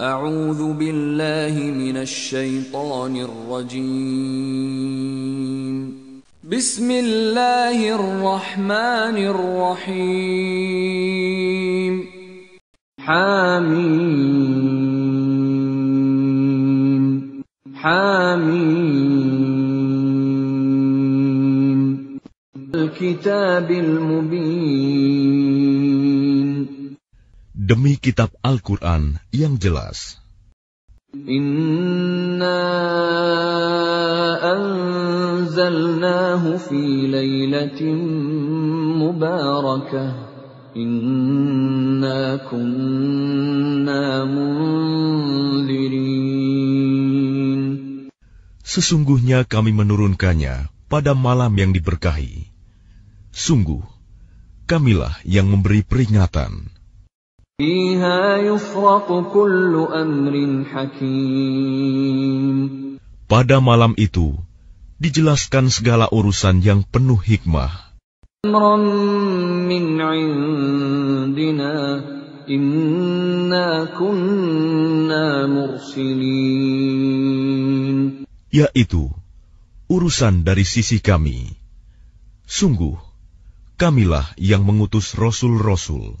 أعوذ بالله من الشيطان الرجيم بسم الله الرحمن الرحيم حميم حميم الكتاب المبين demi kitab Al-Quran yang jelas. Inna anzalnahu fi laylatin mubarakah. Inna kunna munzirin. Sesungguhnya kami menurunkannya pada malam yang diberkahi. Sungguh, kamilah yang memberi peringatan. Pada malam itu, dijelaskan segala urusan yang penuh hikmah. Yaitu, urusan dari sisi kami. Sungguh, kamilah yang mengutus rasul-rasul.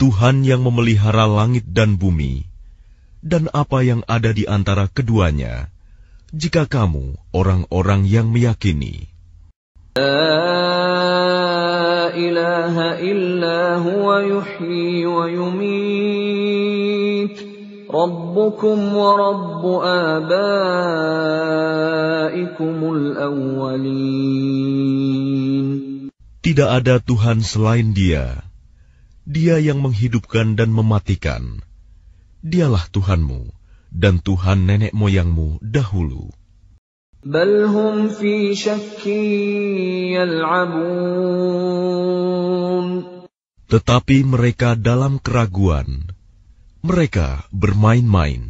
Tuhan yang memelihara langit dan bumi, dan apa yang ada di antara keduanya, jika kamu orang-orang yang meyakini. Tidak ada Tuhan selain dia. Dia yang menghidupkan dan mematikan. Dialah Tuhanmu dan Tuhan nenek moyangmu dahulu. fi Tetapi mereka dalam keraguan. Mereka bermain-main.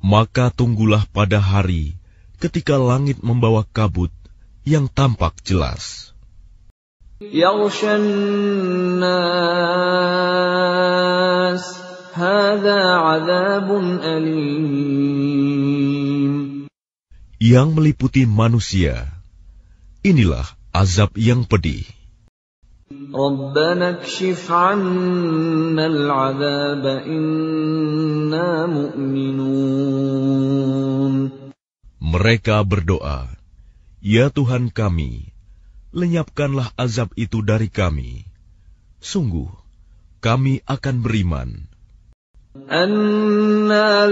Maka tunggulah pada hari ketika langit membawa kabut yang tampak jelas. Yang meliputi manusia, inilah azab yang pedih. Mereka berdoa, Ya Tuhan kami, lenyapkanlah azab itu dari kami. Sungguh, kami akan beriman. أنا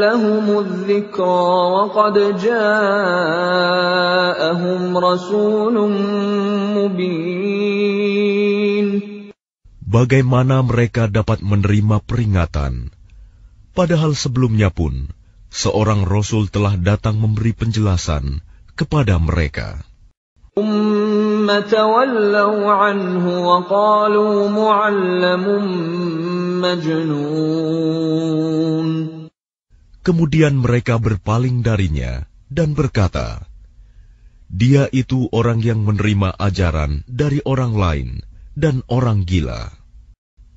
bagaimana mereka dapat menerima peringatan, padahal sebelumnya pun seorang rasul telah datang memberi penjelasan kepada mereka. Kemudian mereka berpaling darinya dan berkata, "Dia itu orang yang menerima ajaran dari orang lain dan orang gila."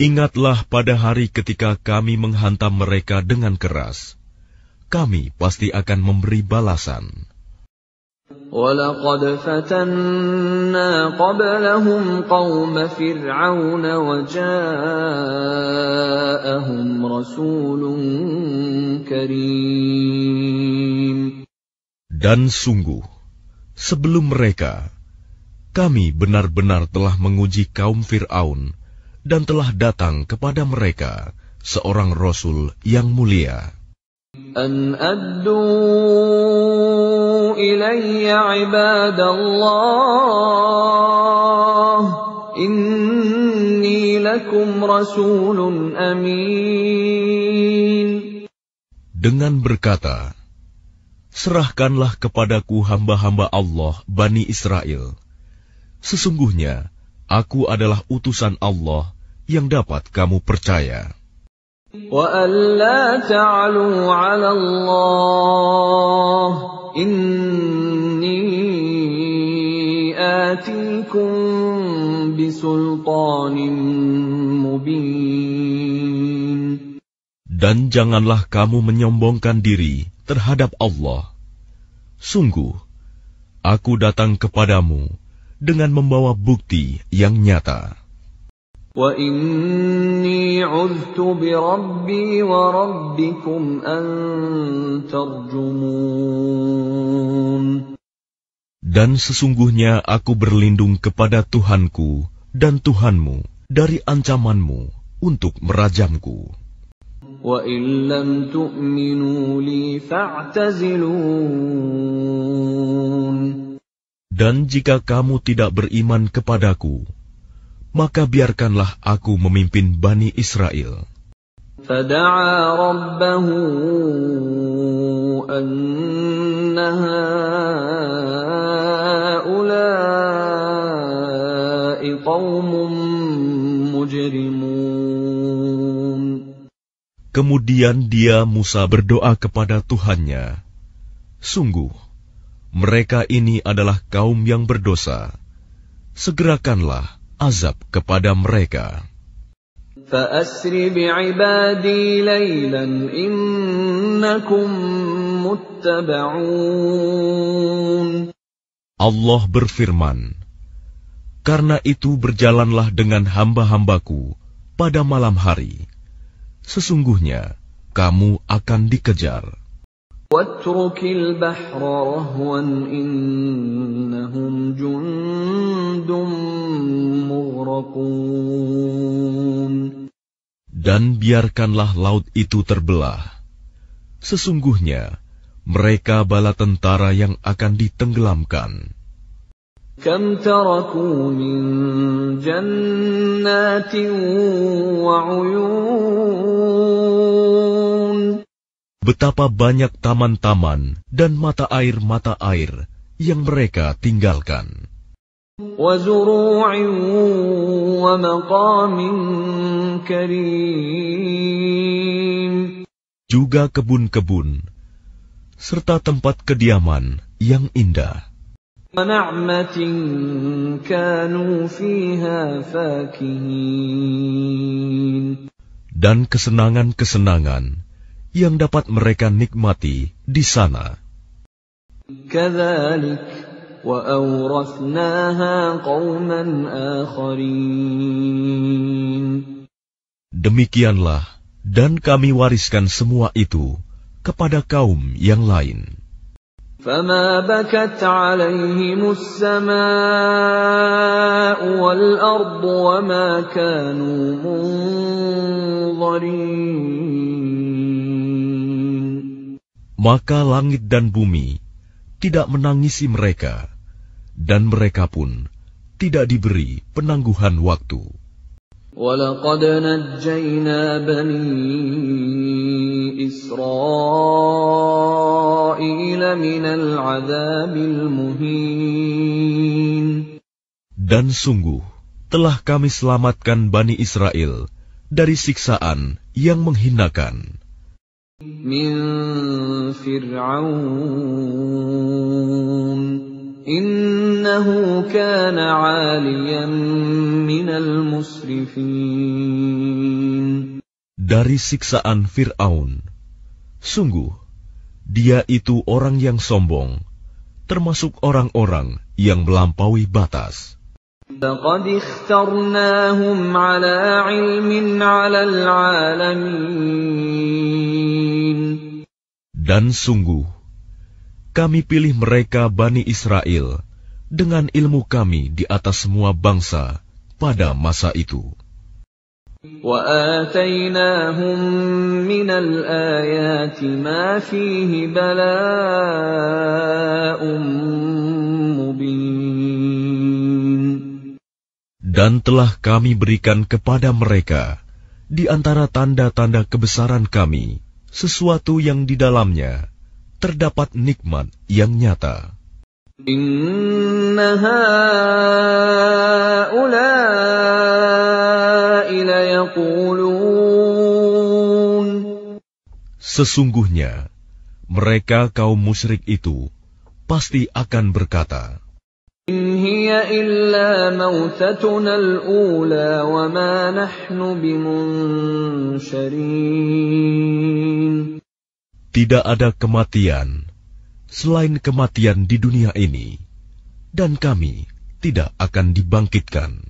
Ingatlah pada hari ketika kami menghantam mereka dengan keras. Kami pasti akan memberi balasan. Dan sungguh, Sebelum mereka, kami benar-benar telah menguji kaum Fir'aun dan telah datang kepada mereka seorang Rasul yang mulia. An addu ilayya ibadallah inni lakum rasulun amin. Dengan berkata, Serahkanlah kepadaku hamba-hamba Allah, Bani Israel. Sesungguhnya, aku adalah utusan Allah yang dapat kamu percaya. Dan janganlah kamu menyombongkan diri terhadap Allah, "Sungguh, aku datang kepadamu dengan membawa bukti yang nyata." Dan sesungguhnya aku berlindung kepada Tuhanku dan Tuhanmu dari ancamanmu untuk merajamku. وَإِن لَّمْ تُؤْمِنُوا لِي فَاعْتَزِلُونِ Dan jika kamu tidak beriman kepadaku, maka biarkanlah aku memimpin Bani Israel. فَدَعَا رَبَّهُ أَنَّ هَٰؤُلَاءِ قَوْمٌ مُّجْرِمُونَ Kemudian dia Musa berdoa kepada Tuhannya, Sungguh, mereka ini adalah kaum yang berdosa. Segerakanlah azab kepada mereka. Allah berfirman, Karena itu berjalanlah dengan hamba-hambaku pada malam hari sesungguhnya kamu akan dikejar. Dan biarkanlah laut itu terbelah. Sesungguhnya, mereka bala tentara yang akan ditenggelamkan. كم تركوا من جنات وعيون Betapa banyak taman-taman dan mata air-mata air yang mereka tinggalkan. Juga kebun-kebun serta tempat kediaman yang indah. Dan kesenangan-kesenangan yang dapat mereka nikmati di sana. Demikianlah, dan kami wariskan semua itu kepada kaum yang lain. فما بكت عليهم السماء والأرض وما كانوا منظرين Maka langit dan bumi tidak menangisi mereka, dan mereka pun tidak diberi penangguhan waktu. ولقد نجينا بني إسرائيل إسرائيل من العذاب المهين Dan sungguh, telah kami selamatkan Bani Israel dari siksaan yang menghinakan. Min Fir'aun Innahu kana aliyan minal musrifin Dari siksaan Fir'aun Sungguh, dia itu orang yang sombong, termasuk orang-orang yang melampaui batas. Dan sungguh, kami pilih mereka Bani Israel dengan ilmu kami di atas semua bangsa pada masa itu. Dan telah kami berikan kepada mereka di antara tanda-tanda kebesaran kami sesuatu yang di dalamnya terdapat nikmat yang nyata. Inna Sesungguhnya, mereka kaum musyrik itu pasti akan berkata, Tidak ada kematian selain kematian di dunia ini, dan kami tidak akan dibangkitkan.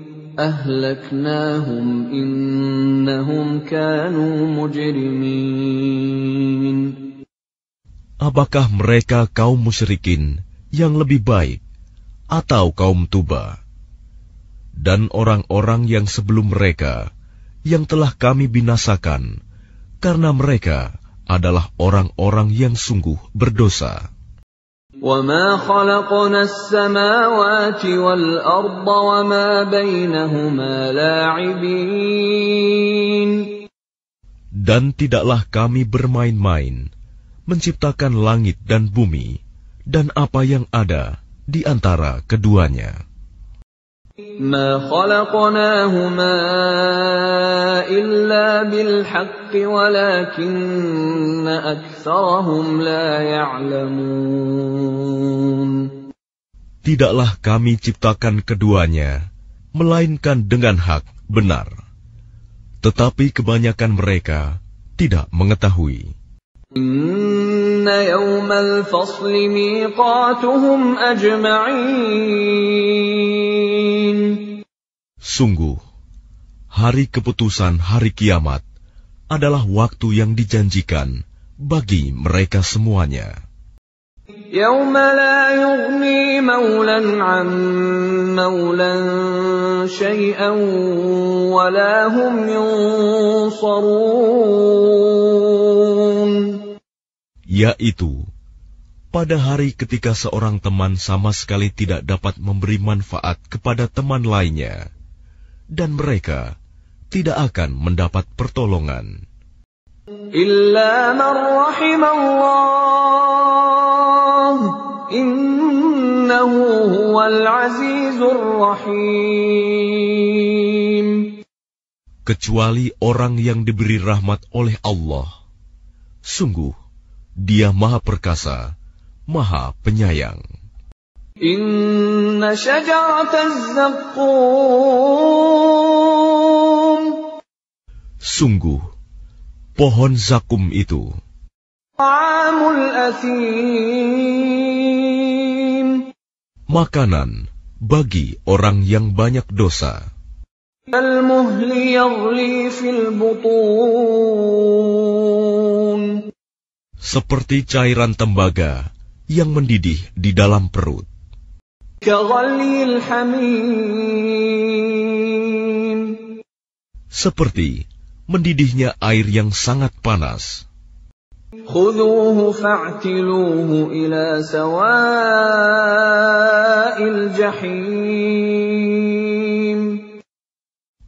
أهلكناهم إنهم كانوا مجرمين Apakah mereka kaum musyrikin yang lebih baik atau kaum Tuba dan orang-orang yang sebelum mereka yang telah kami binasakan karena mereka adalah orang-orang yang sungguh berdosa. وما خلقنا السماوات والأرض وما بينهما لاعبين Dan tidaklah kami bermain-main menciptakan langit dan bumi dan apa yang ada di antara keduanya. Tidaklah kami ciptakan keduanya, melainkan dengan hak benar. Tetapi kebanyakan mereka tidak mengetahui. Sungguh, hari keputusan hari kiamat adalah waktu yang dijanjikan bagi mereka semuanya. يوم لا يغني مولا عن مولا شيئا ولا هم ينصرون yaitu pada hari ketika seorang teman sama sekali tidak dapat memberi manfaat kepada teman lainnya, dan mereka tidak akan mendapat pertolongan. Kecuali orang yang diberi rahmat oleh Allah. Sungguh, dia Maha Perkasa, Maha Penyayang. Sungguh, pohon zakum itu makanan bagi orang yang banyak dosa. Al seperti cairan tembaga yang mendidih di dalam perut. Seperti mendidihnya air yang sangat panas.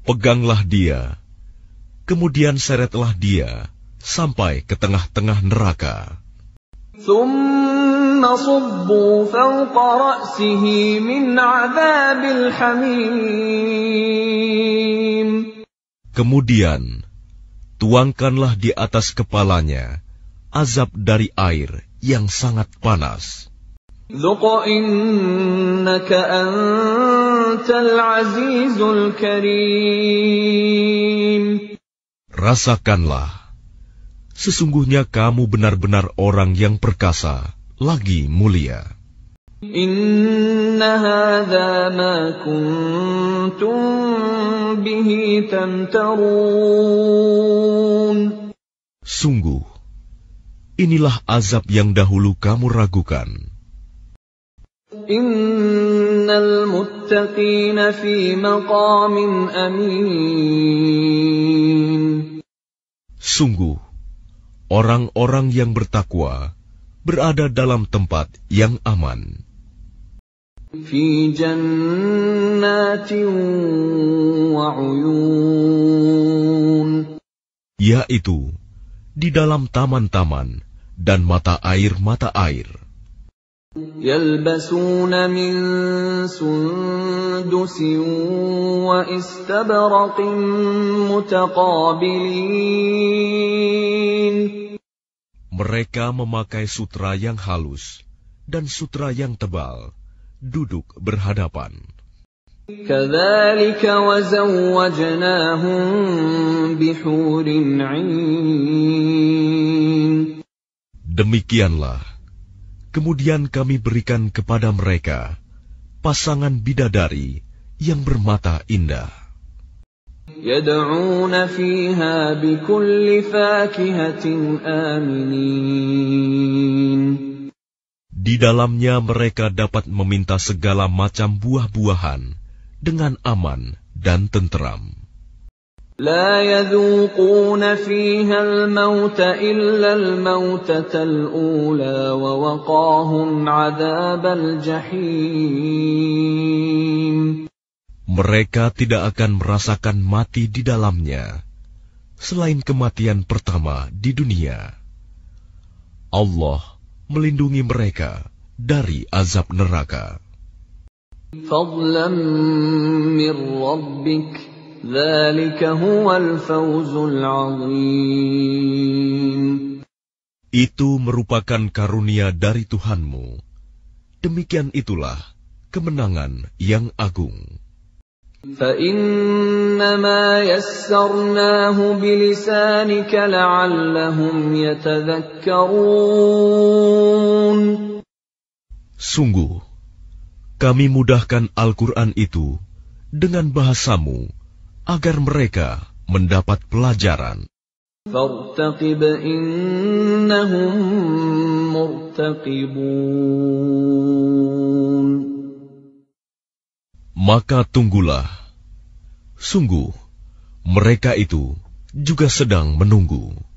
Peganglah dia, kemudian seretlah dia sampai ke tengah-tengah neraka. Kemudian, tuangkanlah di atas kepalanya azab dari air yang sangat panas. Rasakanlah, sesungguhnya kamu benar-benar orang yang perkasa, lagi mulia. Sungguh, inilah azab yang dahulu kamu ragukan. Sungguh, orang-orang yang bertakwa berada dalam tempat yang aman. Yaitu di dalam taman-taman dan mata air-mata air. -mata air. يلبسون من سندس واستبرق متقابلين Mereka memakai sutra yang halus dan sutra yang tebal, duduk berhadapan. كذلك وزوجناهم بحور عين Demikianlah Kemudian kami berikan kepada mereka pasangan bidadari yang bermata indah. يدعون فيها بكل فاكهة آمنين Di dalamnya mereka dapat meminta segala macam buah-buahan dengan aman dan tenteram. Mereka tidak akan merasakan mati di dalamnya, selain kematian pertama di dunia. Allah melindungi mereka dari azab neraka. min Rabbik itu merupakan karunia dari Tuhanmu. Demikian itulah kemenangan yang agung. Sungguh, kami mudahkan Al-Quran itu dengan bahasamu agar mereka mendapat pelajaran. Maka tunggulah, sungguh mereka itu juga sedang menunggu.